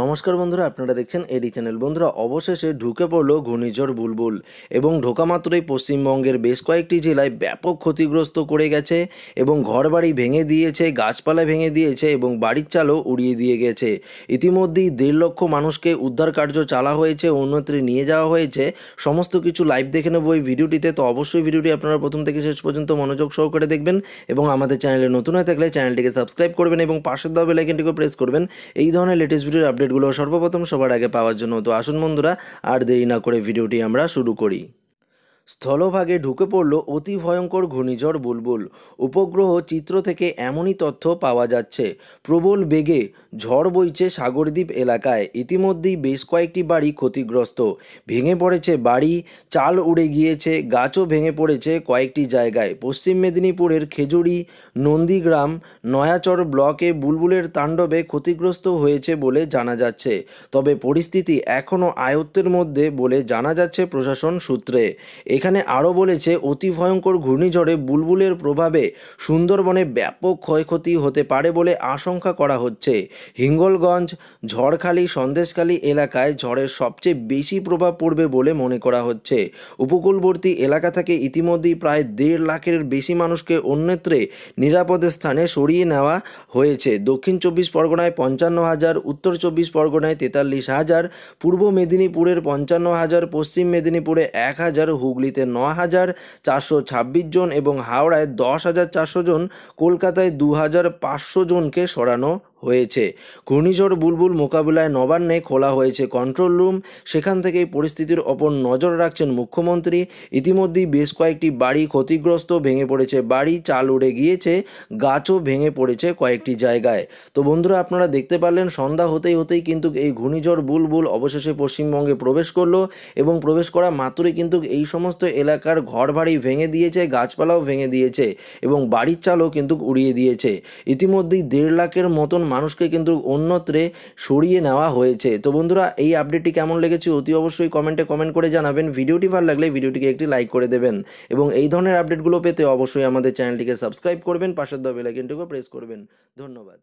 নমস্কার বন্ধুরা আপনারা দেখছেন এডি চ্যানেল বন্ধুরা অবশেষে ঢুকে পড়ল ঘূর্ণিঝড় বুলবুল এবং ঢোকা মাত্রই পশ্চিমবঙ্গের বেশ কয়েকটি জেলায় ব্যাপক ক্ষতিগ্রস্ত করে গেছে এবং ঘরবাড়ি ভেঙে দিয়েছে গাছপালা ভেঙে দিয়েছে এবং বাড়ির চালও উড়িয়ে দিয়ে গেছে ইতিমধ্যেই দেড় লক্ষ মানুষকে উদ্ধার কার্য চালা হয়েছে উন্নতি নিয়ে যাওয়া হয়েছে সমস্ত কিছু লাইভ দেখে নেব এই ভিডিওটিতে তো অবশ্যই ভিডিওটি আপনারা প্রথম থেকে শেষ পর্যন্ত মনোযোগ সহকারে দেখবেন এবং আমাদের চ্যানেলে নতুন হয়ে থাকলে চ্যানেলটিকে সাবস্ক্রাইব করবেন এবং পাশের দাবে বেলাইকনটিকে প্রেস করবেন এই ধরনের লেটেস্ট ভিডিও আপডেটগুলো সর্বপ্রথম সবার আগে পাওয়ার জন্য তো আসুন বন্ধুরা আর দেরি না করে ভিডিওটি আমরা শুরু করি স্থলভাগে ঢুকে পড়ল অতি ভয়ঙ্কর ঘূর্ণিঝড় বুলবুল উপগ্রহ চিত্র থেকে এমনই তথ্য পাওয়া যাচ্ছে প্রবল বেগে ঝড় বইছে সাগরদ্বীপ এলাকায় ইতিমধ্যেই বেশ কয়েকটি বাড়ি ক্ষতিগ্রস্ত ভেঙে পড়েছে বাড়ি চাল উড়ে গিয়েছে গাছও ভেঙে পড়েছে কয়েকটি জায়গায় পশ্চিম মেদিনীপুরের খেজুরি নন্দীগ্রাম নয়াচর ব্লকে বুলবুলের তাণ্ডবে ক্ষতিগ্রস্ত হয়েছে বলে জানা যাচ্ছে তবে পরিস্থিতি এখনও আয়ত্তের মধ্যে বলে জানা যাচ্ছে প্রশাসন সূত্রে এখানে আরও বলেছে অতি ভয়ঙ্কর ঘূর্ণিঝড়ে বুলবুলের প্রভাবে সুন্দরবনে ব্যাপক ক্ষয়ক্ষতি হতে পারে বলে আশঙ্কা করা হচ্ছে হিঙ্গলগঞ্জ ঝড়খালি সন্দেশখালী এলাকায় ঝড়ের সবচেয়ে বেশি প্রভাব পড়বে বলে মনে করা হচ্ছে উপকূলবর্তী এলাকা থেকে ইতিমধ্যেই প্রায় দেড় লাখের বেশি মানুষকে অন্যত্রে নিরাপদ স্থানে সরিয়ে নেওয়া হয়েছে দক্ষিণ চব্বিশ পরগনায় পঞ্চান্ন হাজার উত্তর চব্বিশ পরগনায় তেতাল্লিশ হাজার পূর্ব মেদিনীপুরের পঞ্চান্ন হাজার পশ্চিম মেদিনীপুরে এক হাজার হুগলি হুগলিতে ন হাজার চারশো ছাব্বিশ জন এবং হাওড়ায় দশ হাজার চারশো জন কলকাতায় দু হাজার পাঁচশো জনকে সরানো হয়েছে ঘূর্ণিঝড় বুলবুল মোকাবিলায় নবান্নে খোলা হয়েছে কন্ট্রোল রুম সেখান থেকেই পরিস্থিতির ওপর নজর রাখছেন মুখ্যমন্ত্রী ইতিমধ্যেই বেশ কয়েকটি বাড়ি ক্ষতিগ্রস্ত ভেঙে পড়েছে বাড়ি চাল উড়ে গিয়েছে গাছও ভেঙে পড়েছে কয়েকটি জায়গায় তো বন্ধুরা আপনারা দেখতে পারলেন সন্ধ্যা হতেই হতেই কিন্তু এই ঘূর্ণিঝড় বুলবুল অবশেষে পশ্চিমবঙ্গে প্রবেশ করলো এবং প্রবেশ করা মাত্রই কিন্তু এই সমস্ত এলাকার ঘর বাড়ি ভেঙে দিয়েছে গাছপালাও ভেঙে দিয়েছে এবং বাড়ির চালও কিন্তু উড়িয়ে দিয়েছে ইতিমধ্যেই দেড় লাখের মতন মানুষকে কিন্তু অন্যত্রে সরিয়ে নেওয়া হয়েছে তো বন্ধুরা এই আপডেটটি কেমন লেগেছে অতি অবশ্যই কমেন্টে কমেন্ট করে জানাবেন ভিডিওটি ভালো লাগলে ভিডিওটিকে একটি লাইক করে দেবেন এবং এই ধরনের আপডেটগুলো পেতে অবশ্যই আমাদের চ্যানেলটিকে সাবস্ক্রাইব করবেন পাশের দবেলাইকিনটুকু প্রেস করবেন ধন্যবাদ